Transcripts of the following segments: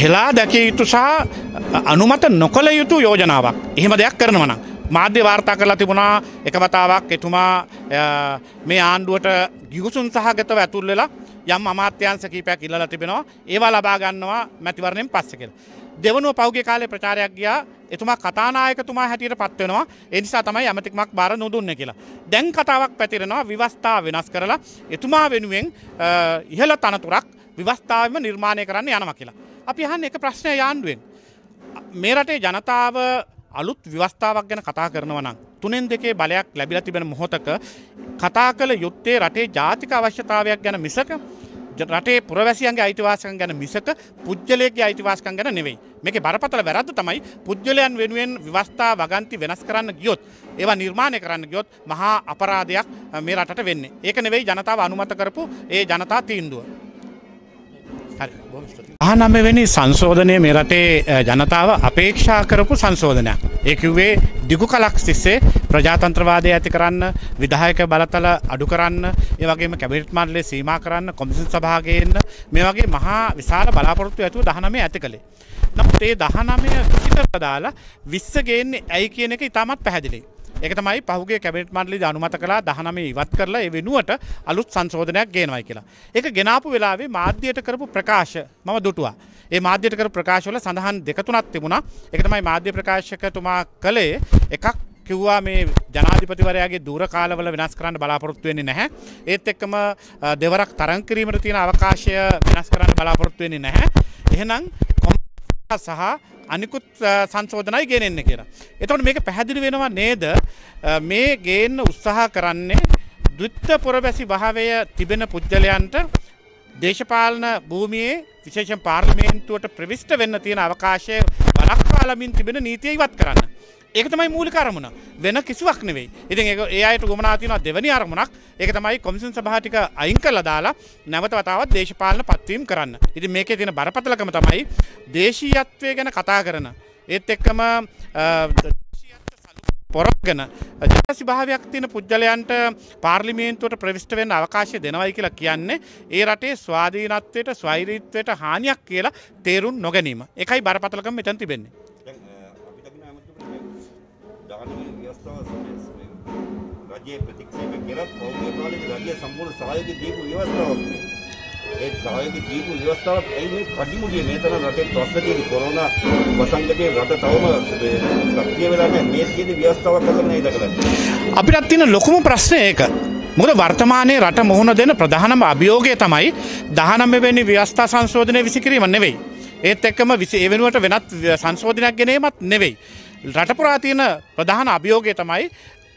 හෙලා දැකිය යුතු සහ අනුමත නොකළ යුතු යෝජනාවක් එහෙම දෙයක් කරනවන. මාධ්‍ය වාර්තා කරලා තිබුණා එකවතාවක් එතුමා මේ ආණ්ඩුවට ගිගුසුන් සහගතව ඇතුල් වෙලා යම් අමාත්‍යංශ කීපයක් ඉල්ලලා තිබෙනවා ඒවා ලබා ගන්නවා මැතිවරණයෙන් පස්සේ කියලා. දෙවනුව පෞගේ කාලේ ප්‍රචාරයක් ගියා එතුමා කතානායකතුමා හැටියට පත් වෙනවා ඒ නිසා තමයි ඇමතිකමක් බාර නොදුන්නේ කියලා. දැන් කතාවක් පැතිරෙනවා විවස්ථා වෙනස් කරලා එතුමා වෙනුවෙන් ඉහළ තනතුරක් විවස්ථාවෙම නිර්මාණය කරන්න යනවා කියලා. අපි හන් එක ප්‍රශ්නය යාන්ඩුවෙන්. මේ රටේ ජනතාව අලුත් ව්‍යවස්ථාවක් ගැන කතා කරනවා නම් තුනෙන් දෙකේ බලයක් ලැබිලා තිබෙන මොහොතක කතා කළ යුත්තේ රටේ ජාතික අවශ්‍යතාවයක් ගැන මිසක රටේ පුරවැසියන්ගේ අයිතිවාසිකම් ගැන මිසක පුද්ගලයෙක්ගේ අයිතිවාසිකම් ගැන නෙවෙයි. මේකේ බරපතල වැරද්ද තමයි පුද්ගලයන් වෙනුවෙන් ව්‍යවස්ථා වගන්ති වෙනස් කරන්න ගියොත් ඒවා නිර්මාණය කරන්න ගියොත් මහා අපරාධයක් මේ රටට වෙන්නේ. ඒක නෙවෙයි ජනතාව අනුමත කරපු ඒ ජනතා තීන්දුව. අහනම්මවෙනි සංශෝධනය මේ රටේ ජනතාව අපේක්ෂා කරපු සංශෝධනයක්. ඒකිව්වේ දිගු කලක් තිස්සේ ප්‍රජාතන්ත්‍රවාදය ඇති කරන්න විදායක බලතල අඩු කරන්න ඒවගේ කැබිට මන්ලේ සීම කරන්න කොමිසින් සභාගයෙන්න්න මේ වගේ මහා විශාල බලාපොරොත්තු ඇතු දහනමේ ඇති කළේ. නමුත් ඒ දහනමය විසිතර දාලා විස්සගේන්නේ ඇයි කියන එක ඉතාමත් පැහැදිලි. එක තමයි පහුගේ කැබිනට් මණ්ඩලය අනුමත කළා 19 ඉවත් කරලා ඒ වෙනුවට අලුත් සංශෝධනයක් ගේනවායි කියලා. ඒක ගෙනාපු වෙලාවේ මාධ්‍යයට කරපු ප්‍රකාශ මම දුටුවා. ඒ මාධ්‍යයට කරපු ප්‍රකාශවල සඳහන් දෙක තුනක් තිබුණා. ඒක තමයි මාධ්‍ය ප්‍රකාශකතුමා කළේ එකක් කිව්වා මේ ජනාධිපතිවරයාගේ දුර කාලවල වෙනස් කරන්න බලාපොරොත්තු වෙන්නේ නැහැ. ඒත් එක්කම දෙවරක් තරම් කිරීමට තියෙන අවකාශය වෙනස් කරන්න බලාපොරොත්තු වෙන්නේ නැහැ. එහෙනම් සහ අනිකුත් සංශෝධනයි ගෙනෙන්න කියලා. එතකොට මේක පැහැදිලි වෙනවා නේද මේ ගේන්න උත්සාහ කරන්නේ දෘත්ත පොරබැසි භාවය තිබෙන පුද්ගලයන්ට දේශපාලන භූමියේ විශේෂ පාර්ලිමේන්තුවට ප්‍රවිෂ්ට වෙන්න තියෙන අවකාශය රක්කා ලමින් තිබෙන නීතිය ඉවත් කරන්න. ඒක තමයි මූලික අරමුණ වෙන කිසිවක් නෙවෙයි. ඉතින් ඒක ඒ අයට ගොමනා තියෙනවා දෙවෙනි අරමුණක්. ඒක තමයි කොමිෂන් සභා ටික අයින් කරලා දාලා නැවත වතාවක් දේශපාලන පත්වීම් කරන්න. ඉතින් මේකේ තියෙන බරපතලකම තමයි දේශීයත්වය ගැන කතා කරන. ඒත් එක්කම පොරොක්ගෙන ජාති භාවයක් තියෙන පුද්ගලයන්ට පාර්ලිමේන්තුවට ප්‍රවිෂ්ට වෙන්න අවකාශය දෙනවයි කියලා කියන්නේ ඒ රටේ ස්වාධීනත්වයට ස්වෛරීත්වයට හානියක් කියලා තේරුම් නොගැනීම. එකයි බරපතලකම මෙතන තිබෙන්නේ. රජයේ ප්‍රතික්ෂේප කරත් පෞද්ගලික රජය සම්පූර්ණ සහායක දීපු ව්‍යවස්ථාවක් නේ. ඒ සහයෝග දීපු ව්‍යවස්ථාවක් ඇයි මේ කඩිමුඩිය මේ තරම් රටේ ප්‍රශ්න තියෙන්නේ කොරෝනා වසංගතයේ රට තවම සක්‍රිය වෙලා නැහැ මේ තියෙන ව්‍යවස්ථාවක් කරලා නැහැ ඉඳලා අපිටත් තියෙන ලොකුම ප්‍රශ්නේ ඒක මොකද වර්තමානයේ රට මුහුණ දෙන ප්‍රධානම අභියෝගය තමයි 19 වෙනි ව්‍යවස්ථා සංශෝධනය විසිකිරීම නෙවෙයි ඒත් එක්කම ඒ වෙනුවට වෙනත් සංශෝධනයක් ගෙනීමත් නෙවෙයි රටපුරා තියෙන ප්‍රධාන අභියෝගය තමයි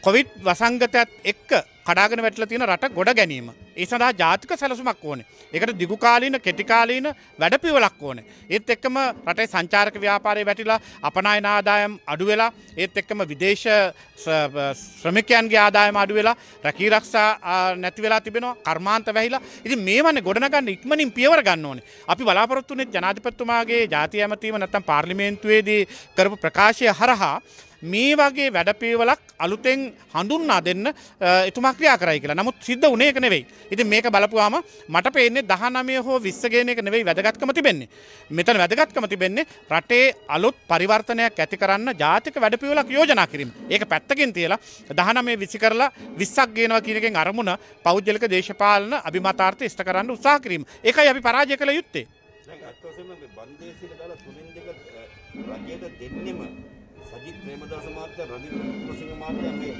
කොවිඩ් වසංගතයත් එක්ක කඩාගෙන වැටල තියෙන රට ගොඩ ගැනීම. ඒ සඳහා ජාතික සැලසුමක් ඕනේ. ඒකට දිගුකාලීන කෙටිකාලීන වැඩපිවලක් ඕනේ. ඒත් එක්කම රටේ සංචාරක ව්‍යාපාරය වැටිලා අපනයන ආදායම් අඩු වෙලා ඒත් එක්කම විදේශ ශ්‍රමිකයන්ගේ ආදායම අඩු වෙලා රැකී රක්ෂා නැති වෙලා තිබෙනවා කර්මාන්ත වැහිලා. ඉතින් මේවන්නේ ගොඩනගන්න ඉක්මනින් පියවර ගන්න ඕනේ. අපි බලාපොරොත්තු වෙන්නේ ජනාධිපතිතුමාගේ ජාතිය ඇමතීම නැත්නම් පාර්ලිමේන්තුවේදී කරපු ප්‍රකාශය හරහා මේ වගේ වැඩපේවලක් අලුතෙන් හඳුන්නා දෙන්න එතුමා ක්‍රියා කරයි කියලා නමුත් සිද්ධ වනේ එක නෙවෙයි ඉතින් මේක බලපුවාම මට පේන්නේ දහනමය හෝ විස්සගෙන එක නෙවෙයි වැදගත්කම තිබෙන්නේ මෙතන වැදගත්කම තිබෙන්නේ රටේ අලුත් පරිවර්තනයක් ඇති කරන්න ජාතික වැඩපියවලක් යෝජනා කිරීම ඒක පැත්තකින් තියලා දහනමේ විසි කරලා විස්සක් ගේනවා කියනකෙන් අරමුණ පෞද්ගලික දේශපාලන අභිමතාර්ථ ඉෂ්ට කරන්න උත්සාහ කිරීම ඒකයි අපි පරාජය කළ යුත්තේ ඇත්තවසම බන්දේසිට දාලා තුනෙන් දෙක රජයට දෙන්නෙම සජිත් ප්‍රේමදාස මහත්තයා රනිල් වික්‍රමසිංහ මහත්තයා මේ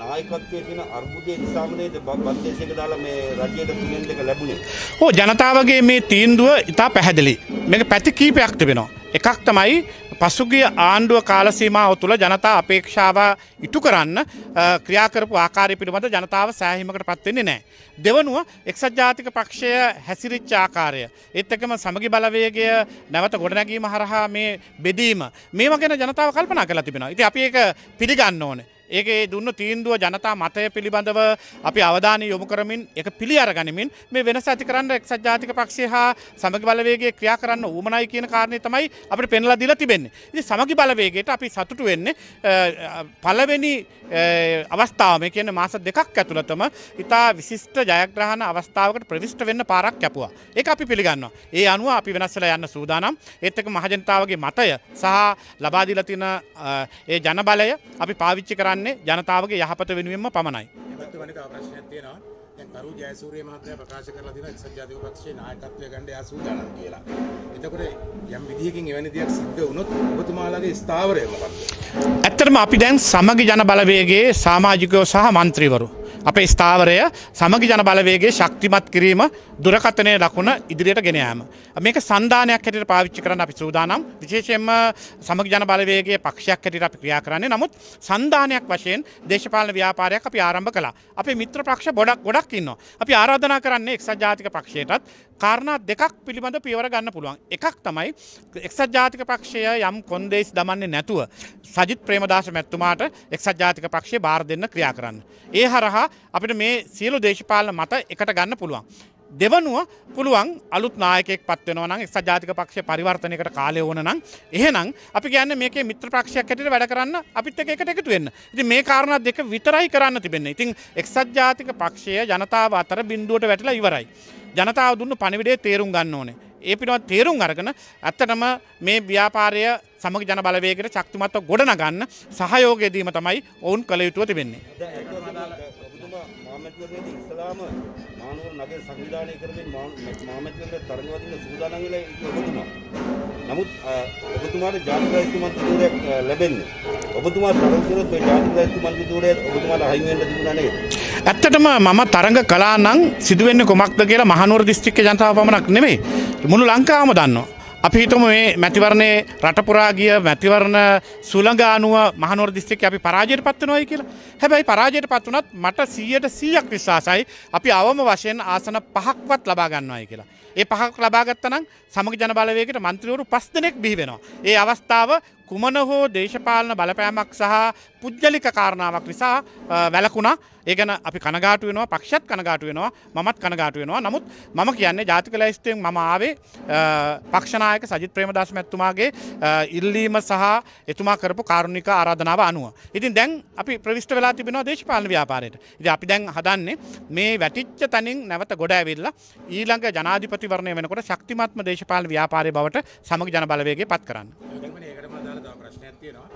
නායකත්වයේ තියෙන අර්බුදයේ නිසාම නේද බන්දේශයක දාලා මේ රජයට තුනෙන් දෙක ලැබුණේ. ඔව් ජනතාවගේ මේ තීන්දුව ඉතා පැහැදිලි. මේක පැති කීපයක් තිබෙනවා. එකක් තමයි පසුගිය ආණ්ඩුව කාලසීමාව තුළ ජනතා අපේක්ෂාව ඉටු කරන්න ක්‍රියාකරපු ආකාරය පිළිබඳ ජනතාව සෑහිමකට පත්වෙන්නේ නෑ. දෙවනුව එක්සත් ජාතික පක්ෂය හැසිරිච්ච ආකාරය. එත් එකම සමගි බලවේගය නැවත ගොඩනැගීම හරහා මේ බෙදීම මේම ගැන ජනතාව කල්පනා කලා තිබෙන. ඉති අපි එක පිළිගන්න ඕනේ. ඒකේ දුන්න තීන්දුව ජනතා මතය පිළිබඳව අපි අවධානය යොමු කරමින් එක පිළි අරගනිමින් මේ වෙනස ඇති කරන්න එක්සත් ජාතික පක්ෂය හා සමගි බලවේගේ ක්‍රියා කරන්න ඌමනයි කියන කාරණය තමයි අපිට පෙන්ලා දීලා තිබෙන්නේ. ඉතින් සමගි බලවේගයට අපි සතුටු වෙන්නේ පළවෙනි අවස්ථාව මේ කියන්නේ මාස දෙකක් ඇතුළතම ඉතා විශිෂ්ට ජයග්‍රහණ අවස්ථාවකට ප්‍රවිෂ්ට වෙන්න පාරක් කැපුවා. ඒක අපි පිළිගන්නවා. ඒ අනුව අපි වෙනස් වෙලා යන්න සූදානම්. ඒත් එක්ක මහජනතාවගේ මතය සහ ලබා දීලා තියෙන ඒ ජනබලය අපි පාවිච්චි කරන්නේ කරන්නේ ජනතාවගේ යහපත වෙනුවෙන්ම පමණයි. කරු ජයසූරිය මහත්තයා ප්‍රකාශ කරලා තියෙනවා එක්සත් ජාතික පක්ෂයේ නායකත්වය ගන්න එයා සූදානම් කියලා. එතකොට යම් විදියකින් එවැනි දෙයක් සිද්ධ වුණොත් ඔබතුමාලාගේ ස්ථාවරය මොකක්ද? ඇත්තටම අපි දැන් සමගි ජන බලවේගයේ සමාජිකයෝ සහ മന്ത്രിවරු අපේ ස්ථාවරය සමගි ජන බලවේගේ ශක්තිමත් කිරීම දුරකතනය ලකුණ ඉදිරියට ගෙනයාම. මේක සන්ධානයක් හැට පාවිච්චි කරන්න අපි සූදානම් විශේෂයෙන්ම සමග ජන බලවේගේ පක්ෂයක් හැට අපි ක්‍රියා කරන්නේ නමුත් සන්ධානයක් වශයෙන් දේශපාලන ව්‍යාපාරයක් අපි ආරම්භ කලා අපි මිත්‍ර පක්ෂ බොඩක් ගොඩක් ඉන්න. අපි ආරාධනා කරන්නේ එක්සජාතික පක්ෂයටත් කාරණා දෙකක් පිළිබඳ පියවර ගන්න පුළුවන් එකක් තමයි එක්සත් ජාතික පක්ෂය යම් කොන්දේස් දමන්නේ නැතුව සජිත් ප්‍රේමදාශ මැත්තුමාට එක්සත් ජාතික පක්ෂය බාර දෙන්න ක්‍රියා කරන්න. ඒ හරහා අපිට මේ සියලු දේශපාලන මත එකට ගන්න පුළුවන්. දෙවනුව පුළුවන් අලුත් නායකෙක් පත්වෙනවා නම් එක්සත් ජාතික පක්ෂ පරිවර්තනයකට කාලය ඕන නම් එහෙනම් අපි කියන්නේ මේකේ මිත්‍ර පක්ෂයක් හැටියට වැඩ කරන්න අපිත් එක්ක එකට එකතු වෙන්න. ඉතින් මේ කාරණා දෙක විතරයි කරන්න තිබෙන්නේ. ඉතින් එක්සත් ජාතික පක්ෂය ජනතාව අතර බිඳුවට වැටලා ඉවරයි. ජනතාව දුන්න පණිවිඩේ තේරුම් ගන්න ඕනේ. ඒ පිටවත් තේරුම් අරගෙන ඇත්තටම මේ ව්‍යාපාරය සමග ජන බලවේගයට ශක්තිමත්ව ගොඩනගන්න සහයෝගය දීම තමයි ඔවුන් කළ යුතුව තිබෙන්නේ. ඉස්ලාම මානුවර නගර සංවිධානය කරමින් මාමැතිවරට තරඟවදින්න සූදානම් වෙලා ඉන්නේ ඔබතුමා. නමුත් ඔබතුමාට ජාතික මන්ත්‍රීවරයෙක් ලැබෙන්නේ. ඔබතුමා තරඟ කරොත් ඒ ජාතික මන්ත්‍රීවරයෙක් ඔබතුමාට අහිමි වෙන්න තිබුණා නේද? ඇත්තටම මම තරඟ කලා නම් සිදුවෙන්න කොමක්ද කියලා මහනුවර දිස්ත්‍රික්ක ජනතාව පමණක් නෙමේ මුළු ලංකාවම දන්නවා. අපි හිතම මේ මැතිවරණය රටපුරාගිය මැතිවරණ සුළඟානුව මහනුවර දිස්ත්‍රික් අපි පරාජයට පත්වනොයි කියලා හැබැයි පරාජයට පත්වනත් මට සීයට සීයක් විශ්වාසයි අපි අවම වශයෙන් ආසන පහක්වත් ලබා ගන්නවායි කියලා. ඒ පහක් ලබාගත්තනම් සමග ජනබලවයකට මන්ත්‍රවරු පස් දෙනෙක් බිහිවෙනවා. ඒ අවස්ථාව කුමන හෝ දේශපාලන බලපෑමක් සහ පුද්ගලික කාරණාවක් නිසා වැලකුණා ඒගන අපි කනගාටු වෙනවා පක්ෂත් කනගාටු වෙනවා මමත් කනගාටු වෙනවා නමුත් මම කියන්නේ ජාතික ලයිස්තයෙන් මම ආවේ පක්ෂනායක සජිත් ප්‍රේමදාශ මැත්තුමාගේ ඉල්ලීම සහ එතුමා කරපු කාරුණික ආරාධනාව අනුව. ඉතින් දැන් අපි ප්‍රවිෂ්ට වෙලා තිබෙනවා දේශපාලන ව්‍යාපාරයට. ඉතින් අපි දැන් හදන්නේ මේ වැටිච්ච තනින් නැවත ගොඩ ඇවිල්ලා ඊළඟ ජනාධිපතිවරණය වෙනකොට ශක්තිමත්ම දේශපාලන ව්‍යාපාරය බවට සමග ජන බලවේගය පත් කරන්න. ප්‍රශ්නයක් තියෙනවා.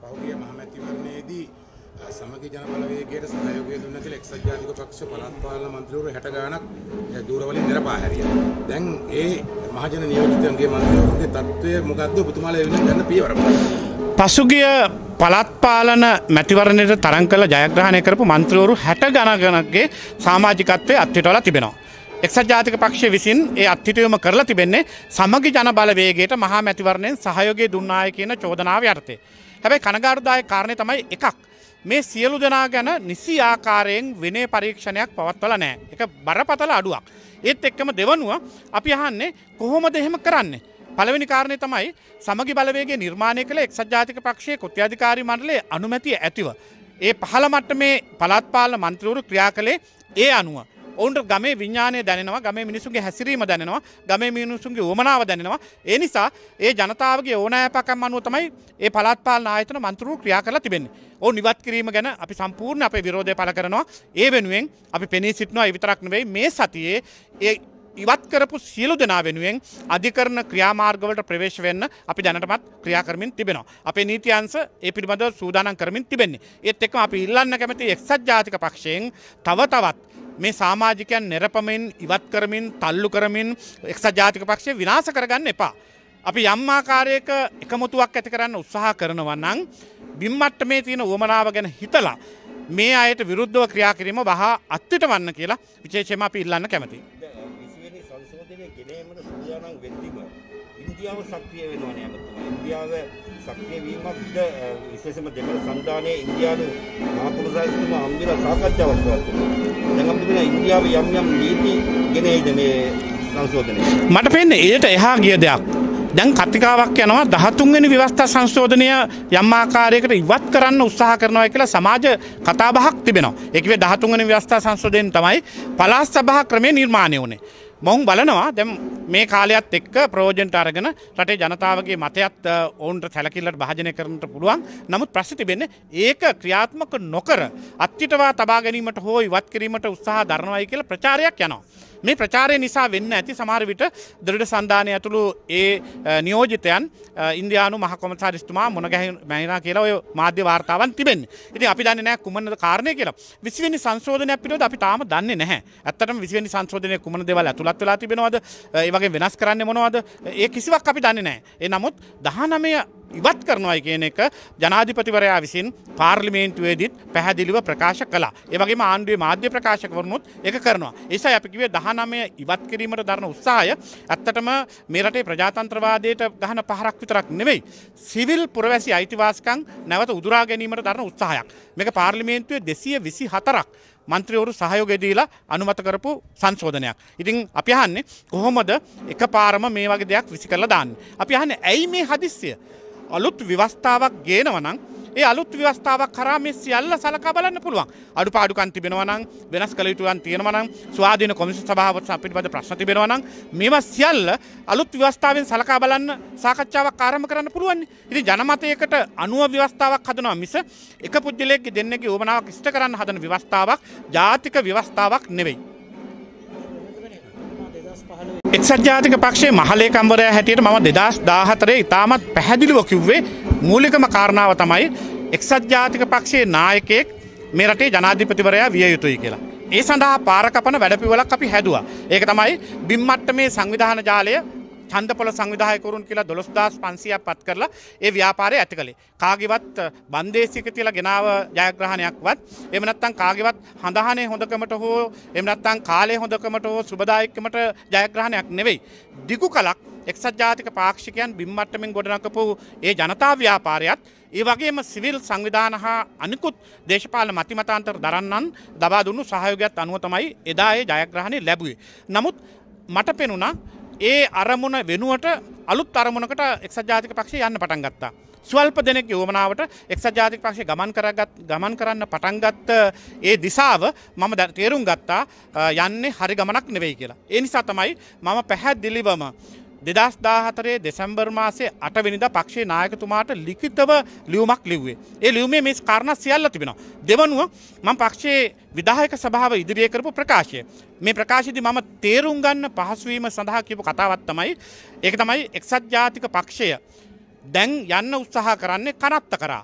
පහුගිය මහමැතිවරණයේදී සමගි ජන බලවේගයට සහයෝගය දුන්න කියලා එක්සත් ජාතික පක්ෂ පළාත් පාලන මන්ත්‍රීවරු 60 ගණනක් දූරවලින් නිරපා හැරියා. දැන් ඒ මහජන නියෝජිතයන්ගේ මන්ත්‍රීවරුන්ගේ තත්ත්වය මොකද්ද ඔබතුමාලා වෙන ගන්න පියවර පසුගිය පළත් පාලන මැතිවරණයට තරම් කළ ජයග්‍රහණය කරපු මන්ත්‍රීවරු 60 ගණනකගේ සමාජිකත්වයේ අත්විඳවලා තිබෙනවා. එක්සත් ජාතික පක්ෂ විසින් ඒ අත්හිටයුම කරලා තිබෙන්නේ සමගි ජන බලවේගේට මහා මැතිවරණයෙන් සහයෝගේ දුන්නාය කියන චෝදනාව යටතේ. හැබැයි කනගාටුදාය කාරණය තමයි එකක්. මේ සියලු දෙනා ගැන නිසි ආකාරයෙන් විනය පරීක්ෂණයක් පවත්වල නෑ එක බරපතල අඩුවක්. ඒත් එක්කම දෙවනුව අපි අහන්නේ කොහොමද එහෙම කරන්නේ. පළවෙනි කාරණය තමයි සමගි බලවේගේ නිර්මාණය කළ එක්සත් ජාතික පක්ෂයේ කොත්්‍යාධිකාරි මණ්ඩලේ අනුමැතිය ඇතිව. ඒ පහළ මට්ට මේ පළත්පාල මන්ත්‍රවරු ක්‍රියා කළේ ඒ අනුව. ඔවුන්ට ගමේ විඥානය දැනවා ගම මිනිසුන්ගේ හැසිරීම දැනවා ගම මිනිසුන්ගේ ඕමනාව දැනවා ඒ නිසා ඒ ජනතාවගේ ඕනෑපකම් අනුව තමයි ඒ පළත්පාල ආයතන මන්තරු ක්‍රියා කරලා තිබෙන්නේ ඕ නිවත් කිරීම ගැන අපි සම්පූර්ණ අප විරෝධය පල කරනවා ඒ වෙනුවෙන් අපි පෙනී සිටනවා විතරක් නෙවෙයි මේ සතියේ ඒ ඉවත් කරපු සියලු දෙනා වෙනුවෙන් අධිකරන ක්‍රියාමාර්ගවලට ප්‍රවේශ වෙන්න අපි දැනටමත් ක්‍රියාකරමින් තිබෙනවා. අපේ නීතියන්ස ඒ පිළිබඳව සූදානම් කරමින් තිබෙන්නේ. ඒත් එක්කම අපි ඉල්ලන්න කැමති එක්සත් ජාතික පක්ෂයෙන් තව තවත් මේ සාමාජිකයන් නෙරපමින් ඉවත් කරමින් තල්ලු කරමින් එක්සත් ජාතික පක්ෂය විනාශ කරගන්න එපා. අපි යම් ආකාරයක එකමුතුවක් ඇති කරන්න උත්සාහ කරනවා නම් බිම්මට්ට මේ තියෙන උවමනාව ගැන හිතලා මේ අයට විරුද්ධව ක්‍රියා කිරීම වහා අත්විට වන්න කියලා විශේෂයෙන්ම අපි ඉල්ලන්න කැමතියි. ඉන්දියාව සක්‍රිය වෙනවා නේද ඉන්දියාව සක්‍රිය වීමක්ද විශේෂම දෙමළ සංධානයේ ඉන්දියානු මහපුරුෂයන්තුමා අම්බිල සාකච්ඡාවක් කරලා දැන් අපිට ඉන්දියාව යම් යම් නීති ගෙනෙයිද මේ සංශෝධනය මට පේන්නේ එයට එහා ගිය දෙයක් දැන් කතිකාවක් යනවා දහතුන්වෙනි ව්‍යවස්ථා සංශෝධනය යම් ආකාරයකට ඉවත් කරන්න උත්සාහ කරනවා කියලා සමාජ කතාබහක් තිබෙනවා. ඒකේ 13 වෙනි ව්‍යවස්ථා සංශෝධනයෙන් තමයි පළාත් සභා ක්‍රමය නිර්මාණය වුණේ. මොහුන් බලනවා දැම් මේ කාලයක්ත් එක්ක ප්‍රෝජෙන්ට අරගෙන රටේ ජනතාවගේ මතයත් ඔවුන්ට සැලකිල්ලට භාජනය කරනට පුළුවන් නමුත් ප්‍රශ්තිබෙන ඒක ක්‍රියාත්මක නොකර අත්තිටවා තබා ගැනීමට හෝ ඉවත් කිරීමට උත්සාහ දරනවයි කියල ප්‍රචාරයක් යනවා. මේ ප්‍රචාරය නිසා වෙන්න ඇති සමාරවිට දරට සන්ධානය ඇතුළු ඒ නියෝජිතයන් ඉන්දයානු මහකොමසාරිස්තුමා මොනගැහි මැහිනා කියලා ඔය මාධ්‍ය වාර්තාවන් තිබෙන් ඉති අපි දන්න නෑ කුමනද කාරණය කියලා විසිවනි සංශෝධනය පිනොද අපි තාම දන්න නැහැ ඇත්තට විසිවනි සංශෝධනය කුමන දෙවල් ඇතුළත් වෙලා තිබෙනවාද ඒවගේ වෙනස් කරන්න මොනවාද ඒ කිසිවක් අපි දන්නේ නෑ ඒ නමුත් දහනමය ඉවත් කරනවායි කියන එක ජනාධිපතිවරයා විසින් පාර්ලිමේන්තුවේදීත් පැහැදිලිව ප්‍රකාශ කලා ඒවගේ ආණ්ඩුවේ මාධ්‍ය ප්‍රකාශකවරනුත් එක කරනවා. ඒසයි අපි කිවේ දහනමය ඉවත් කිරීමට දරන උත්සාහය ඇත්තටම මේ රටේ ප්‍රජාතන්ත්‍රවාදයට ගහන පහරක් විතරක් නෙවෙයි. සිවිල් පුරවැසි අයිතිවාසිකං නැවත උදුරා ගැනීමට දරන උත්සාහයක්. මේක පාර්ලිමේන්තුවේ දෙසිය විසි හතරක්. මන්ත්‍රවරු සහයෝගෙදීලා අනුමත කරපු සංශෝධනයක්. ඉතින් අපි අහන්නේ කොහොමද එක පාරම මේ වගේ දෙයක් විසි කරලා දාන්න. අපි අහන්නේ ඇයි මේ හදිස්සිය අලුත් ව්‍යවස්ථාවක් ගේනවනං ඒ අලුත් ව්‍යවස්ථාවක් කරා මේ සියල්ල සලකා බලන්න පුළුවන් අඩු පාඩුකන් තිබෙනවනම් වෙනස් කළ යුතුවන් තියෙනවනම් ස්වාධීන කොමිෂන් සභාවට පිළිබඳ ප්‍රශ්න තිබෙනවනම් මේවා සියල්ල අලුත් ව්‍යවස්ථාවෙන් සලකා බලන්න සාකච්ඡාවක් ආරම්භ කරන්න පුළුවන් ඉතින් ජනමතයකට අනුව ව්‍යවස්ථාවක් හදනවා මිස එක පුද්ගලයෙක් දෙන්නගේ උවමනාවක් ඉෂ්ට කරන්න හදන ව්‍යවස්ථාවක් ජාතික ව්‍යවස්ථාවක් නෙවෙයි එක්සත් ජාතික පක්ෂයේ මහලේකම්වරයා හැටියට මම දෙදස් දාහතරේ ඉතාමත් පැහැදිලිව කිව්වේ මූලිකම කාරණාව තමයි එක්සත් ජාතික පක්ෂයේ නායකයෙක් මේ රටේ ජනාධිපතිවරයා විය යුතුයි කියලා. ඒ සඳහා පාරකපන වැඩපිවලක් අපි හැදවා. ඒක තමයි බිම්මට්ට මේ සංවිධාන ජාලය චන්දපොල සංවිධායකරුන් කියලා දොළොස්දස් පන්සියක් පත් කරලා ඒ ව්‍යාපාරය ඇති කළේ. කාගිවත් බන්දේසික තියලා ගෙනාව ජයග්‍රහණයක්වත් එමනත්තං කාගිවත් හඳහනේ හොඳකමට හෝ එමනත්තං කාලේ හොඳකමට හෝ සුබදායකමට ජයග්‍රහණයක් නෙවෙයි. දිගු කලක් එක්සත් ජාතික පාක්ෂිකයන් බිම්මට්ටමින් ගොඩනකපු ඒ ජනතා ව්‍යාපාරයත් ඒ වගේම සිවිල් සංවිධාන හා අනිකුත් දේශපාල මතිමතාන්තර දරන්නන් දබා දුන්නු සහයෝගයක් අනුව තමයි එදා ඒ ජයග්‍රහණය ලැබුවේ. නමුත් මට පෙනුණා ඒ අරමුණ වෙනුවට අලුත් අරමුණකට එක්ස ජාතික පක්ෂ යන්න පටන් ගත්තා. ස්වල්ප දෙනෙක් යෝමනාවට එක්ස ජාතික පක්ෂ ගමන් කරගත් ගමන් කරන්න පටන්ගත්ත ඒ දිසාව මම තේරුම් ගත්තා යන්නේ හරි ගමනක් නෙවෙයි කියලා. ඒ නිසා තමයි මම පැහැදිලිවම දෙදස් දාහතරේ දෙසැම්බර් මාසේ අටවෙනිද පක්ෂේ නායකතුමාට ලිකිතව ලියුමක් ලිව්වේ. ඒ ලියුමේ මේ කාරණ සියල්ල තිබෙනවා. දෙවනුව මං පක්ෂයේ විදායක සභාව ඉදිරිය කරපු ප්‍රකාශය. මේ ප්‍රකාශිදි මම තේරුම් ගන්න පහසුවීම සඳහා කියපු කතාවත් තමයි. ඒක තමයි එක්සත් ජාතික පක්ෂය දැන් යන්න උත්සාහ කරන්නේ කරත්ත කරා.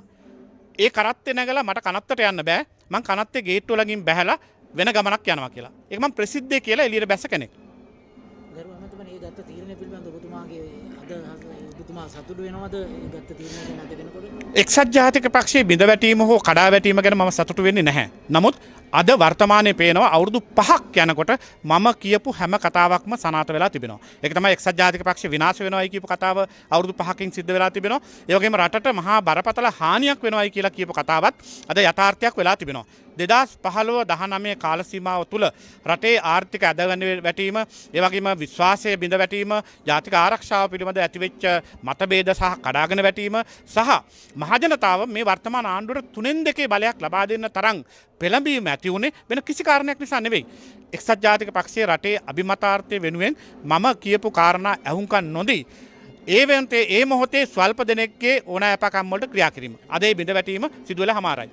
ඒ කරත්තේ නැගලා මට කනත්තට යන්න බෑ මං කනත්තේ ගේට්ටු ළඟින් බැහැලා වෙන ගමනක් යනවා කියලා. ඒක මම ප්‍රසිද්ධ කියලා එළියට බැස කෙනෙක්. ගරු අමතුමනි ඒ දත්ත එක්සත් ජාතික පක්ෂේ බිඳ වැටීම හෝ කඩා වැටීම ගැන ම සතුට වෙන්නේ නැහැ. නමුත් අද වර්තමානය පේනවා අවුරුදු පහක් යනකොට මම කියපු හැම කතාවක්ම සනාත වෙලා තිබෙන එකතම එක් ජාතික පක්ෂ විනාශ වෙනවා කියපු කතාව අවුදු පහකින් සිද්ධ වෙලා තිබෙන ඒගේම රට මහා බරපතල හානියක් වෙනවායි කියලා කියපු කතාවත් අද යථාර්ථයක් වෙලා තිබෙනවා. දෙදස් පහළුව දහනමේ කාලසීමාව තුළ රටේ ආර්ථික ඇදගන වැටීම ඒවගේම විශ්වාසය බිඳ වැටීම ජාතික ආරක්ෂාව පිළිබඳ ඇතිවෙච්ච මතබේද සහ කඩාගෙන වැටීම සහ මහජනතාව මේ වර්තමාන ආණ්ඩුවට තුනෙන් දෙකේ බලයක් ලබා දෙන්න තරං පෙළඹීම ඇති වුණේ වෙන කිසිකාරණයක් නිසා නෙවෙයි. එක්සත් ජාතික පක්ෂයේ රටේ අභිමතාර්ථය වෙනුවෙන් මම කියපු කාරණා ඇහුම්කන් නොදී. ඒවන්තේ ඒ මොහොතේ ස්වල්ප දෙනෙක්ගේ ඕන ඇපකම්මොලට ක්‍රියා කිරීම. අදේ බිඳ වැටීම සිදුවල හමාරයි.